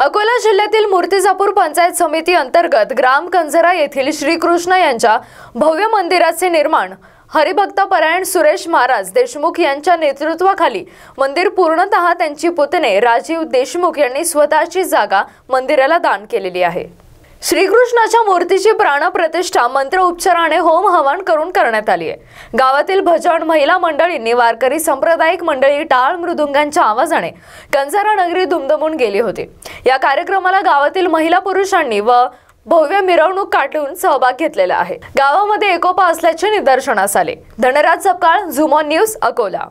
अकोला जिल्ह्यातील मूर्तिजापूर पंचायत समिती अंतर्गत ग्राम कंझरा येथील श्रीकृष्ण यांच्या भव्य मंदिराचे निर्माण हरिभक्त परायण सुरेश महाराज देशमुख यांच्या नेतृत्वाखाली मंदिर पूर्णतः त्यांची पुतणे राजीव देशमुख यांनी स्वतःची जागा मंदिराला दान केलेली आहे श्रीकृष्णाच्या मूर्तीची प्राणप्रतिष्ठा उपचाराने होम हवन करून करण्यात आली आहे गावातील भजन महिला मंडळींनी वारकरी संप्रदायिक मंडळी टाळ मृदुंगांच्या आवाजाने कंजारा नगरी धुमधमून गेली होती या कार्यक्रमाला गावातील महिला पुरुषांनी व भव्य मिरवणूक काढून सहभाग घेतलेला आहे गावामध्ये एकोपा असल्याचे निदर्शनास आले धनराज सपकाळ झुमॉन न्यूज अकोला